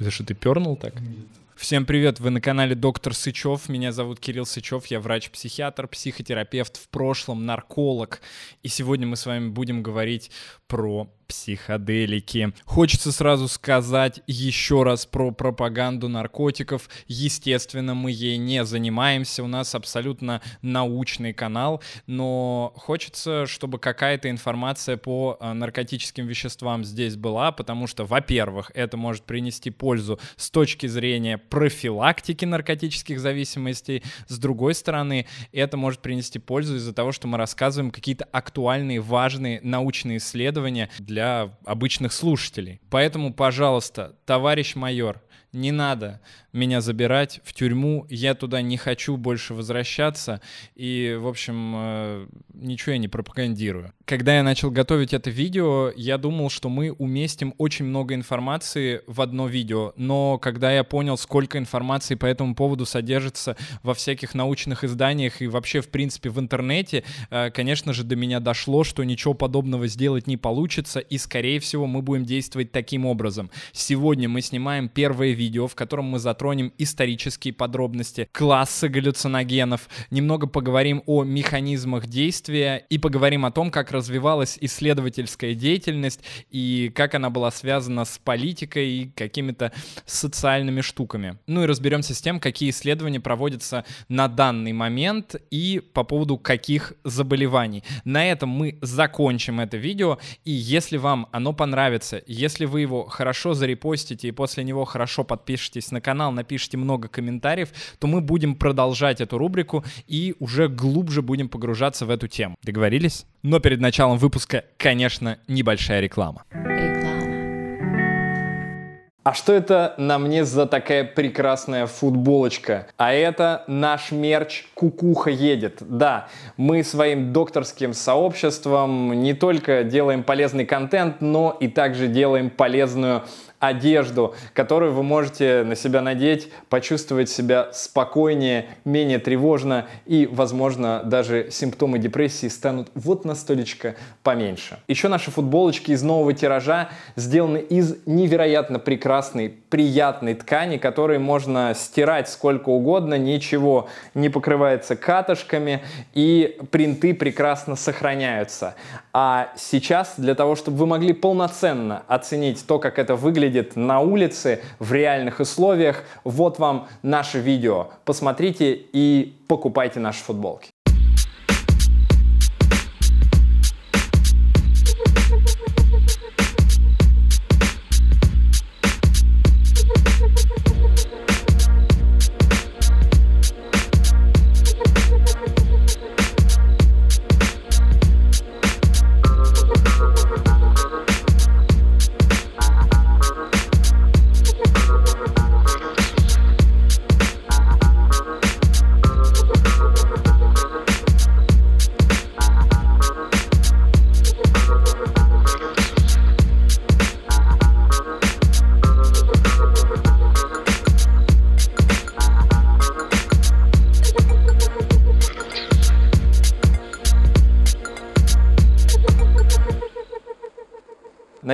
За что ты пернул так? Нет. Всем привет, вы на канале Доктор Сычев, меня зовут Кирилл Сычев, я врач-психиатр, психотерапевт, в прошлом нарколог, и сегодня мы с вами будем говорить про психоделики. Хочется сразу сказать еще раз про пропаганду наркотиков. Естественно, мы ей не занимаемся, у нас абсолютно научный канал, но хочется, чтобы какая-то информация по э, наркотическим веществам здесь была, потому что, во-первых, это может принести пользу с точки зрения профилактики наркотических зависимостей. С другой стороны, это может принести пользу из-за того, что мы рассказываем какие-то актуальные, важные научные исследования для обычных слушателей. Поэтому, пожалуйста, товарищ майор, не надо меня забирать в тюрьму, я туда не хочу больше возвращаться, и, в общем, э, ничего я не пропагандирую. Когда я начал готовить это видео, я думал, что мы уместим очень много информации в одно видео, но когда я понял, сколько информации по этому поводу содержится во всяких научных изданиях и вообще, в принципе, в интернете, э, конечно же, до меня дошло, что ничего подобного сделать не получится, и, скорее всего, мы будем действовать таким образом. Сегодня мы снимаем первое видео, видео, в котором мы затронем исторические подробности, классы галлюциногенов, немного поговорим о механизмах действия и поговорим о том, как развивалась исследовательская деятельность и как она была связана с политикой и какими-то социальными штуками. Ну и разберемся с тем, какие исследования проводятся на данный момент и по поводу каких заболеваний. На этом мы закончим это видео, и если вам оно понравится, если вы его хорошо зарепостите и после него хорошо подпишитесь на канал, напишите много комментариев, то мы будем продолжать эту рубрику и уже глубже будем погружаться в эту тему. Договорились? Но перед началом выпуска, конечно, небольшая реклама. А что это на мне за такая прекрасная футболочка? А это наш мерч «Кукуха едет». Да, мы своим докторским сообществом не только делаем полезный контент, но и также делаем полезную одежду, которую вы можете на себя надеть, почувствовать себя спокойнее, менее тревожно и, возможно, даже симптомы депрессии станут вот на столечко поменьше. Еще наши футболочки из нового тиража сделаны из невероятно прекрасной, приятной ткани, которой можно стирать сколько угодно, ничего не покрывается катышками и принты прекрасно сохраняются. А сейчас для того, чтобы вы могли полноценно оценить то, как это выглядит, выглядит на улице в реальных условиях. Вот вам наше видео. Посмотрите и покупайте наши футболки.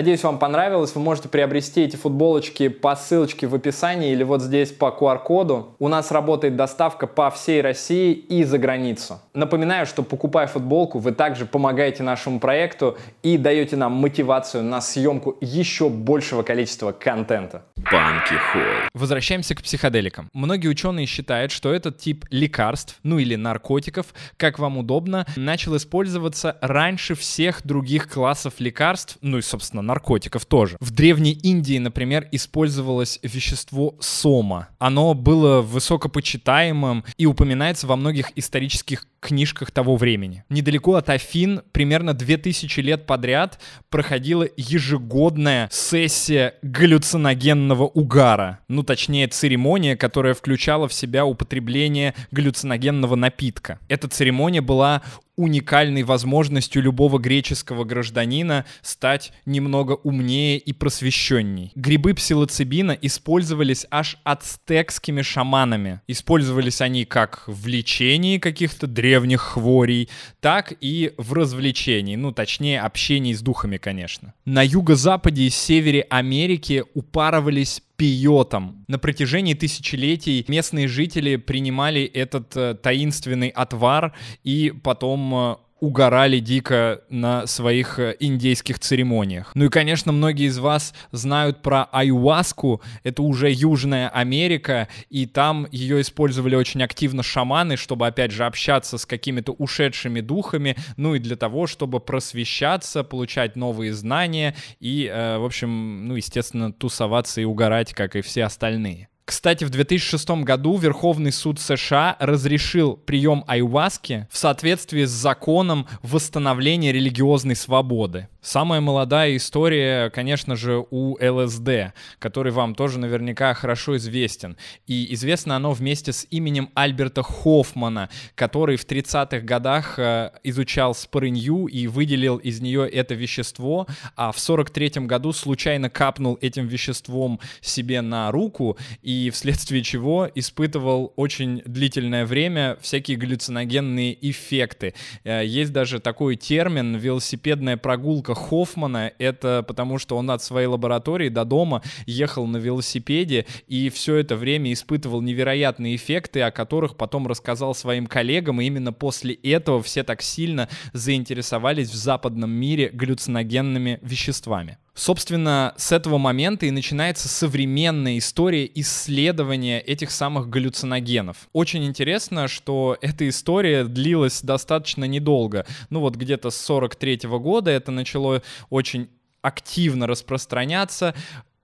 Надеюсь, вам понравилось. Вы можете приобрести эти футболочки по ссылочке в описании или вот здесь по QR-коду. У нас работает доставка по всей России и за границу. Напоминаю, что покупая футболку, вы также помогаете нашему проекту и даете нам мотивацию на съемку еще большего количества контента. Банки Хой. Возвращаемся к психоделикам. Многие ученые считают, что этот тип лекарств, ну или наркотиков, как вам удобно, начал использоваться раньше всех других классов лекарств, ну и, собственно, наркотиков тоже. В Древней Индии, например, использовалось вещество сома. Оно было высокопочитаемым и упоминается во многих исторических книжках того времени. Недалеко от Афин примерно 2000 лет подряд проходила ежегодная сессия галлюциногенного угара. Ну, точнее, церемония, которая включала в себя употребление галлюциногенного напитка. Эта церемония была уникальной возможностью любого греческого гражданина стать немного умнее и просвещенней. Грибы псилоцибина использовались аж ацтекскими шаманами. Использовались они как в лечении каких-то древних хворей, так и в развлечении, ну точнее общении с духами, конечно. На юго-западе и севере Америки упарывались пиотом. На протяжении тысячелетий местные жители принимали этот э, таинственный отвар и потом э, угорали дико на своих э, индейских церемониях. Ну и, конечно, многие из вас знают про айуаску, это уже Южная Америка, и там ее использовали очень активно шаманы, чтобы, опять же, общаться с какими-то ушедшими духами, ну и для того, чтобы просвещаться, получать новые знания и, э, в общем, ну, естественно, тусоваться и угорать, как и все остальные. Кстати, в 2006 году Верховный суд США разрешил прием айваски в соответствии с законом восстановления религиозной свободы. Самая молодая история, конечно же, у ЛСД, который вам тоже наверняка хорошо известен. И известно оно вместе с именем Альберта Хоффмана, который в 30-х годах э, изучал спорынью и выделил из нее это вещество, а в 43-м году случайно капнул этим веществом себе на руку и и вследствие чего испытывал очень длительное время всякие галлюциногенные эффекты. Э, есть даже такой термин «велосипедная прогулка Хоффмана». Это потому, что он от своей лаборатории до дома ехал на велосипеде и все это время испытывал невероятные эффекты, о которых потом рассказал своим коллегам, и именно после этого все так сильно заинтересовались в западном мире галлюциногенными веществами. Собственно, с этого момента и начинается современная история исследования этих самых галлюциногенов. Очень интересно, что эта история длилась достаточно недолго. Ну вот где-то с 43 -го года это начало очень активно распространяться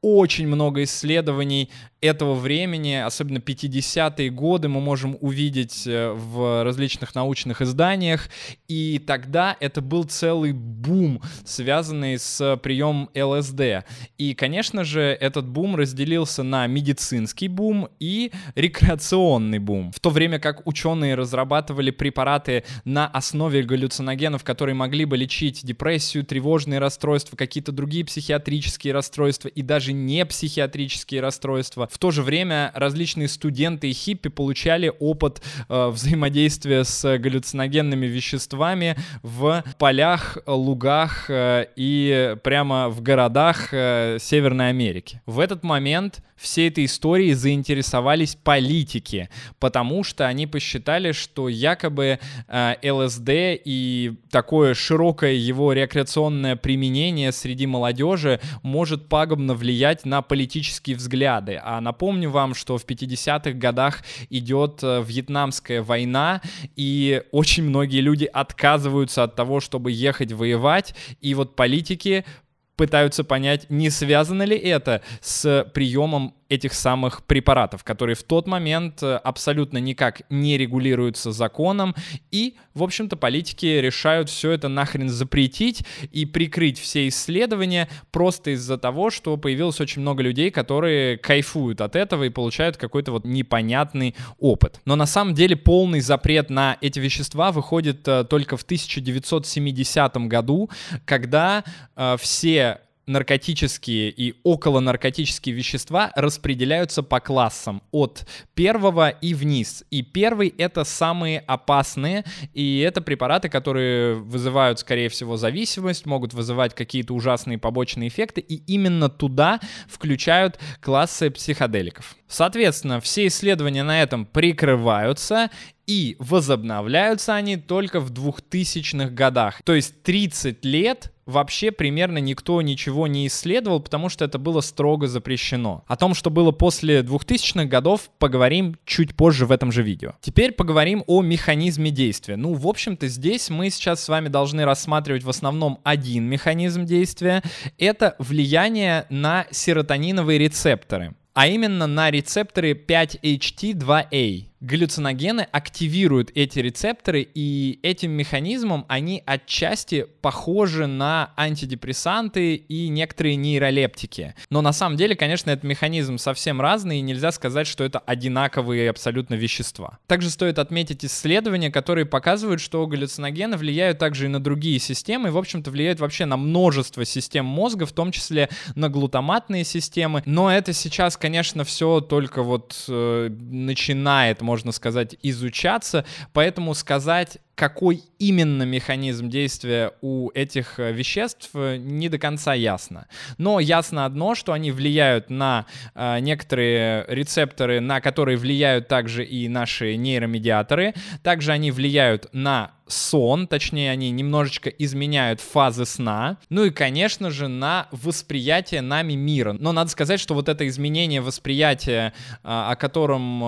очень много исследований этого времени, особенно 50-е годы, мы можем увидеть э, в различных научных изданиях. И тогда это был целый бум, связанный с приемом ЛСД. И, конечно же, этот бум разделился на медицинский бум и рекреационный бум. В то время как ученые разрабатывали препараты на основе галлюциногенов, которые могли бы лечить депрессию, тревожные расстройства, какие-то другие психиатрические расстройства и даже даже не психиатрические расстройства. В то же время различные студенты и хиппи получали опыт э, взаимодействия с галлюциногенными веществами в полях, лугах э, и прямо в городах э, Северной Америки. В этот момент все этой истории заинтересовались политики, потому что они посчитали, что якобы э, ЛСД и такое широкое его рекреационное применение среди молодежи может пагубно влиять влиять на политические взгляды. А напомню вам, что в 50-х годах идет э, Вьетнамская война, и очень многие люди отказываются от того, чтобы ехать воевать, и вот политики пытаются понять, не связано ли это с приемом этих самых препаратов, которые в тот момент э, абсолютно никак не регулируются законом, и, в общем-то, политики решают все это нахрен запретить и прикрыть все исследования просто из-за того, что появилось очень много людей, которые кайфуют от этого и получают какой-то вот непонятный опыт. Но на самом деле полный запрет на эти вещества выходит э, только в 1970 году, когда э, все наркотические и околонаркотические вещества распределяются по классам от первого и вниз. И первый — это самые опасные, и это препараты, которые вызывают, скорее всего, зависимость, могут вызывать какие-то ужасные побочные эффекты, и именно туда включают классы психоделиков. Соответственно, все исследования на этом прикрываются, и возобновляются они только в 2000-х годах. То есть 30 лет вообще примерно никто ничего не исследовал, потому что это было строго запрещено. О том, что было после 2000-х годов, поговорим чуть позже в этом же видео. Теперь поговорим о механизме действия. Ну, в общем-то, здесь мы сейчас с вами должны рассматривать в основном один механизм действия. Это влияние на серотониновые рецепторы а именно на рецепторы 5-HT2A галлюциногены активируют эти рецепторы, и этим механизмом они отчасти похожи на антидепрессанты и некоторые нейролептики. Но на самом деле, конечно, этот механизм совсем разный, и нельзя сказать, что это одинаковые абсолютно вещества. Также стоит отметить исследования, которые показывают, что галлюциногены влияют также и на другие системы, и, в общем-то, влияют вообще на множество систем мозга, в том числе на глутаматные системы. Но это сейчас, конечно, все только вот э, начинает можно сказать, изучаться, поэтому сказать какой именно механизм действия у этих э, веществ, э, не до конца ясно. Но ясно одно, что они влияют на э, некоторые рецепторы, на которые влияют также и наши нейромедиаторы. Также они влияют на сон, точнее они немножечко изменяют фазы сна, ну и, конечно же, на восприятие нами мира. Но надо сказать, что вот это изменение восприятия, о котором,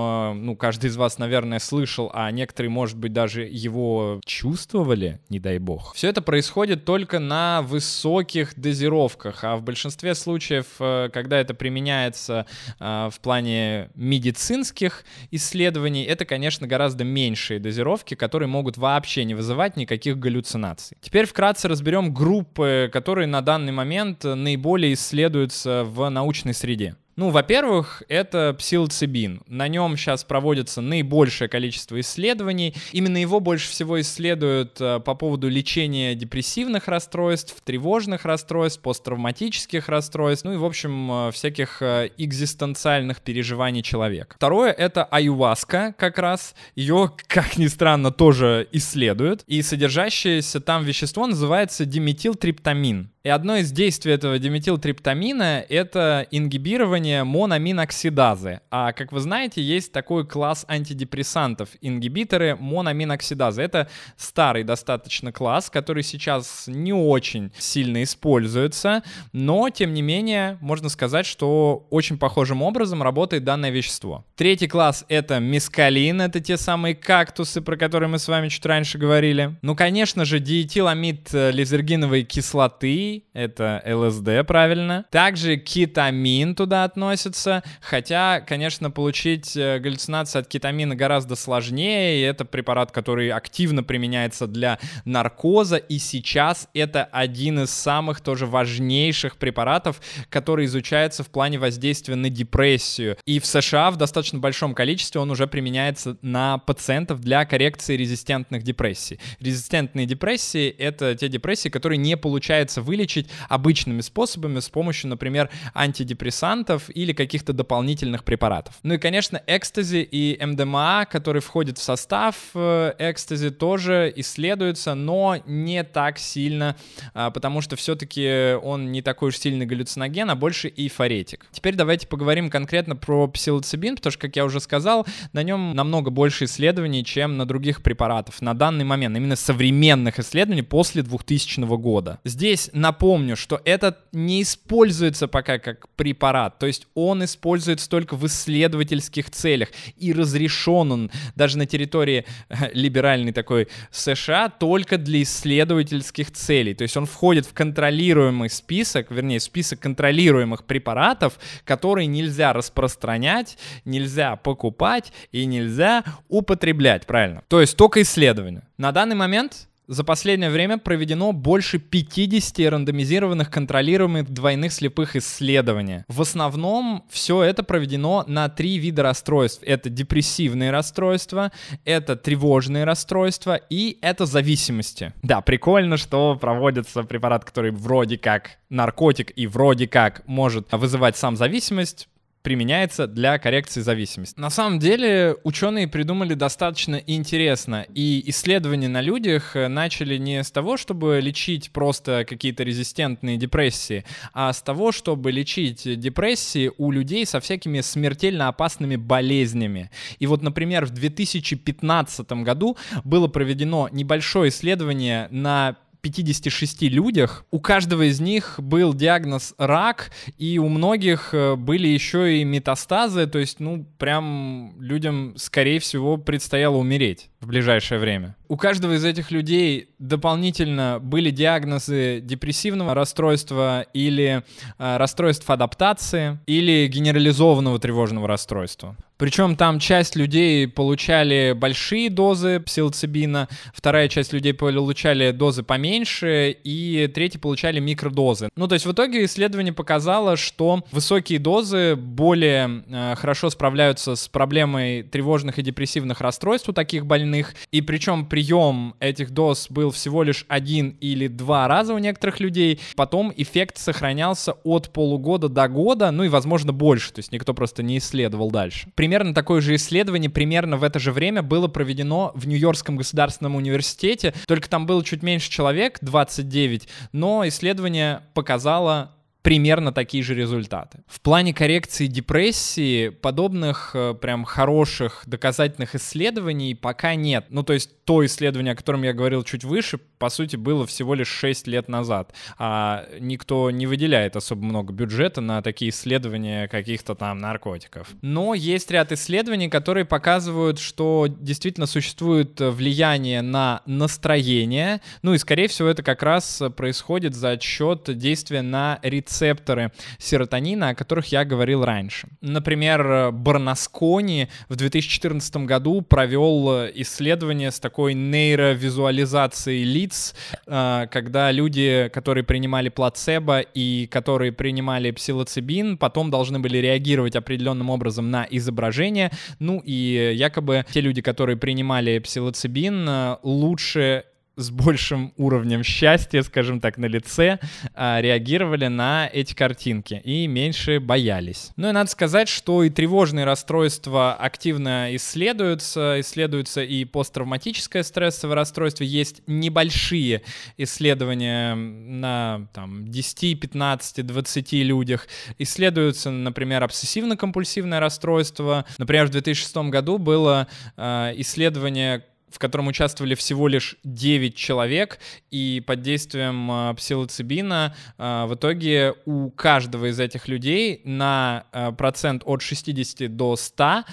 ну, каждый из вас, наверное, слышал, а некоторые, может быть, даже его Чувствовали, не дай бог. Все это происходит только на высоких дозировках, а в большинстве случаев, э, когда это применяется э, в плане медицинских исследований, это, конечно, гораздо меньшие дозировки, которые могут вообще не вызывать никаких галлюцинаций. Теперь вкратце разберем группы, которые на данный момент наиболее исследуются в научной среде. Ну, во-первых, это псилоцибин. На нем сейчас проводится наибольшее количество исследований. Именно его больше всего исследуют э, по поводу лечения депрессивных расстройств, тревожных расстройств, посттравматических расстройств, ну и, в общем, э, всяких э, экзистенциальных переживаний человека. Второе — это аюваска как раз. Ее, как ни странно, тоже исследуют. И содержащееся там вещество называется диметилтриптамин. И одно из действий этого диметилтриптамина — это ингибирование мономиноксидазы. А как вы знаете, есть такой класс антидепрессантов — ингибиторы мономиноксидазы. Это старый достаточно класс, который сейчас не очень сильно используется, но, тем не менее, можно сказать, что очень похожим образом работает данное вещество. Третий класс — это мискалин, это те самые кактусы, про которые мы с вами чуть раньше говорили. Ну, конечно же, диэтиламид э, лизергиновой кислоты это ЛСД, правильно. Также кетамин туда относится, хотя, конечно, получить э, галлюцинации от кетамина гораздо сложнее, и это препарат, который активно применяется для наркоза, и сейчас это один из самых тоже важнейших препаратов, который изучается в плане воздействия на депрессию. И в США в достаточно большом количестве он уже применяется на пациентов для коррекции резистентных депрессий. Резистентные депрессии — это те депрессии, которые не получается вылечить вылечить обычными способами с помощью, например, антидепрессантов или каких-то дополнительных препаратов. Ну и, конечно, экстази и МДМА, который входит в состав э, экстази, тоже исследуется, но не так сильно, а, потому что все-таки он не такой уж сильный галлюциноген, а больше эйфоретик. Теперь давайте поговорим конкретно про псилоцибин, потому что, как я уже сказал, на нем намного больше исследований, чем на других препаратов на данный момент, именно современных исследований после 2000 года. Здесь на напомню, что этот не используется пока как препарат, то есть он используется только в исследовательских целях, и разрешен он даже на территории э, либеральной такой США только для исследовательских целей, то есть он входит в контролируемый список, вернее, список контролируемых препаратов, которые нельзя распространять, нельзя покупать и нельзя употреблять, правильно? То есть только исследования. На данный момент за последнее время проведено больше 50 рандомизированных контролируемых двойных слепых исследований. В основном все это проведено на три вида расстройств. Это депрессивные расстройства, это тревожные расстройства и это зависимости. Да, прикольно, что проводится препарат, который вроде как наркотик и вроде как может вызывать сам зависимость, применяется для коррекции зависимости. На самом деле ученые придумали достаточно интересно, и исследования на людях э, начали не с того, чтобы лечить просто какие-то резистентные депрессии, а с того, чтобы лечить депрессии у людей со всякими смертельно опасными болезнями. И вот, например, в 2015 году было проведено небольшое исследование на 56 людях. У каждого из них был диагноз рак, и у многих э, были еще и метастазы, то есть, ну, прям людям, скорее всего, предстояло умереть в ближайшее время. У каждого из этих людей дополнительно были диагнозы депрессивного расстройства или э, расстройств адаптации или генерализованного тревожного расстройства. Причем там часть людей получали большие дозы псилоцибина, вторая часть людей получали дозы поменьше, меньше, и третьи получали микродозы. Ну, то есть в итоге исследование показало, что высокие дозы более э, хорошо справляются с проблемой тревожных и депрессивных расстройств у таких больных, и причем прием этих доз был всего лишь один или два раза у некоторых людей, потом эффект сохранялся от полугода до года, ну и, возможно, больше, то есть никто просто не исследовал дальше. Примерно такое же исследование примерно в это же время было проведено в Нью-Йоркском государственном университете, только там было чуть меньше человек, человек, 29, но исследование показало примерно такие же результаты. В плане коррекции депрессии подобных э, прям хороших доказательных исследований пока нет. Ну, то есть то исследование, о котором я говорил чуть выше, по сути, было всего лишь 6 лет назад. А никто не выделяет особо много бюджета на такие исследования каких-то там наркотиков. Но есть ряд исследований, которые показывают, что действительно существует влияние на настроение. Ну и, скорее всего, это как раз происходит за счет действия на рит рецепторы серотонина, о которых я говорил раньше. Например, Барнаскони в 2014 году провел э, исследование с такой нейровизуализацией лиц, э, когда люди, которые принимали плацебо и которые принимали псилоцибин, потом должны были реагировать определенным образом на изображение. Ну и э, якобы те люди, которые принимали псилоцибин, лучше с большим уровнем счастья, скажем так, на лице а, реагировали на эти картинки и меньше боялись. Ну и надо сказать, что и тревожные расстройства активно исследуются, исследуются и посттравматическое стрессовое расстройство, есть небольшие исследования на там, 10, 15, 20 людях, исследуются, например, обсессивно-компульсивное расстройство, например, в 2006 году было а, исследование в котором участвовали всего лишь 9 человек, и под действием а, псилоцибина а, в итоге у каждого из этих людей на а, процент от 60 до 100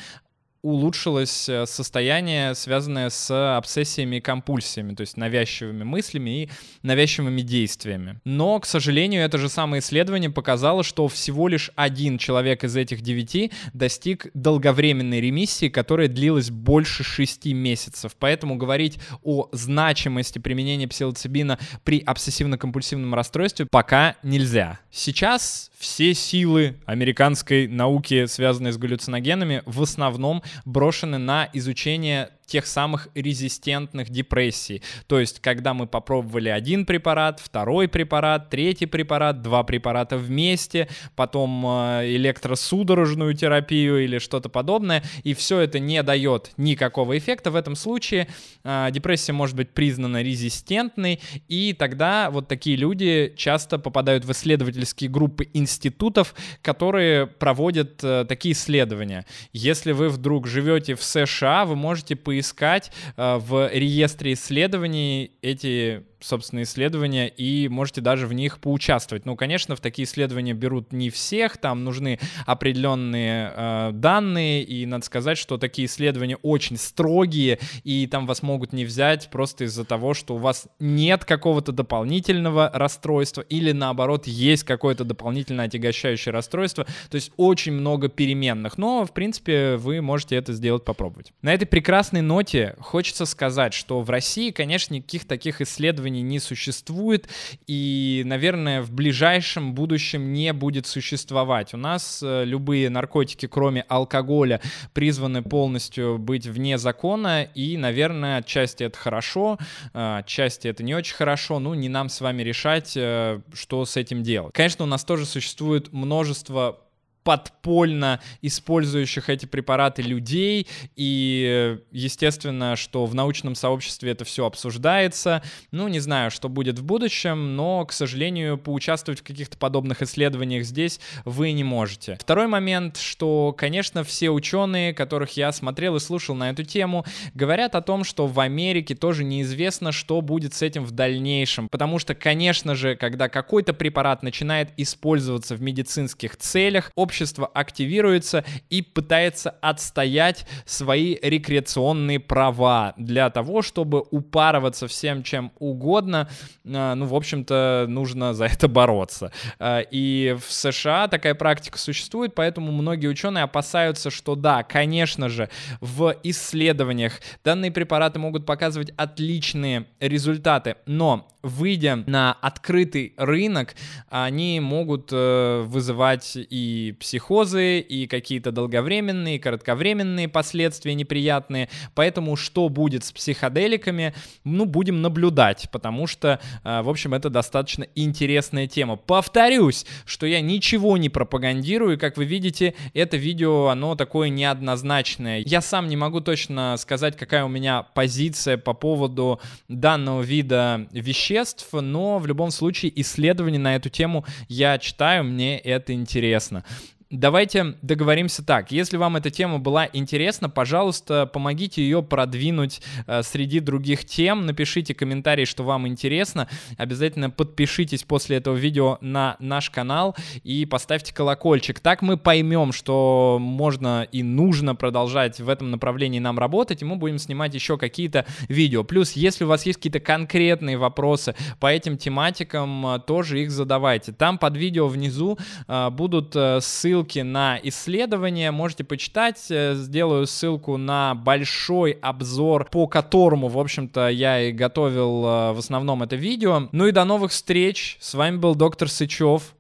улучшилось э, состояние, связанное с обсессиями и компульсиями, то есть навязчивыми мыслями и навязчивыми действиями. Но, к сожалению, это же самое исследование показало, что всего лишь один человек из этих девяти достиг долговременной ремиссии, которая длилась больше шести месяцев. Поэтому говорить о значимости применения псилоцибина при обсессивно-компульсивном расстройстве пока нельзя. Сейчас все силы американской науки, связанные с галлюциногенами, в основном брошены на изучение тех самых резистентных депрессий. То есть, когда мы попробовали один препарат, второй препарат, третий препарат, два препарата вместе, потом э, электросудорожную терапию или что-то подобное, и все это не дает никакого эффекта, в этом случае э, депрессия может быть признана резистентной, и тогда вот такие люди часто попадают в исследовательские группы институтов, которые проводят э, такие исследования. Если вы вдруг живете в США, вы можете по поискать э, в реестре исследований эти собственно, исследования, и можете даже в них поучаствовать. Ну, конечно, в такие исследования берут не всех, там нужны определенные э, данные, и надо сказать, что такие исследования очень строгие, и там вас могут не взять просто из-за того, что у вас нет какого-то дополнительного расстройства, или наоборот, есть какое-то дополнительное отягощающее расстройство, то есть очень много переменных, но, в принципе, вы можете это сделать, попробовать. На этой прекрасной ноте хочется сказать, что в России, конечно, никаких таких исследований исследований не существует и, наверное, в ближайшем будущем не будет существовать. У нас э, любые наркотики, кроме алкоголя, призваны полностью быть вне закона, и, наверное, отчасти это хорошо, э, отчасти это не очень хорошо, ну, не нам с вами решать, э, что с этим делать. Конечно, у нас тоже существует множество подпольно использующих эти препараты людей, и, естественно, что в научном сообществе это все обсуждается. Ну, не знаю, что будет в будущем, но, к сожалению, поучаствовать в каких-то подобных исследованиях здесь вы не можете. Второй момент, что, конечно, все ученые, которых я смотрел и слушал на эту тему, говорят о том, что в Америке тоже неизвестно, что будет с этим в дальнейшем, потому что, конечно же, когда какой-то препарат начинает использоваться в медицинских целях, общество активируется и пытается отстоять свои рекреационные права для того, чтобы упарываться всем чем угодно. А, ну, в общем-то, нужно за это бороться. А, и в США такая практика существует, поэтому многие ученые опасаются, что да, конечно же, в исследованиях данные препараты могут показывать отличные результаты, но выйдя на открытый рынок, они могут э, вызывать и психозы и какие-то долговременные, коротковременные последствия неприятные. Поэтому что будет с психоделиками, ну, будем наблюдать, потому что, а, в общем, это достаточно интересная тема. Повторюсь, что я ничего не пропагандирую, и, как вы видите, это видео, оно такое неоднозначное. Я сам не могу точно сказать, какая у меня позиция по поводу данного вида веществ, но в любом случае исследования на эту тему я читаю, мне это интересно давайте договоримся так. Если вам эта тема была интересна, пожалуйста, помогите ее продвинуть э, среди других тем. Напишите комментарий, что вам интересно. Обязательно подпишитесь после этого видео на наш канал и поставьте колокольчик. Так мы поймем, что можно и нужно продолжать в этом направлении нам работать, и мы будем снимать еще какие-то видео. Плюс, если у вас есть какие-то конкретные вопросы по этим тематикам, э, тоже их задавайте. Там под видео внизу э, будут ссылки ссылки на исследования, можете почитать. Э, сделаю ссылку на большой обзор, по которому, в общем-то, я и готовил э, в основном это видео. Ну и до новых встреч. С вами был доктор Сычев.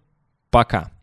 Пока.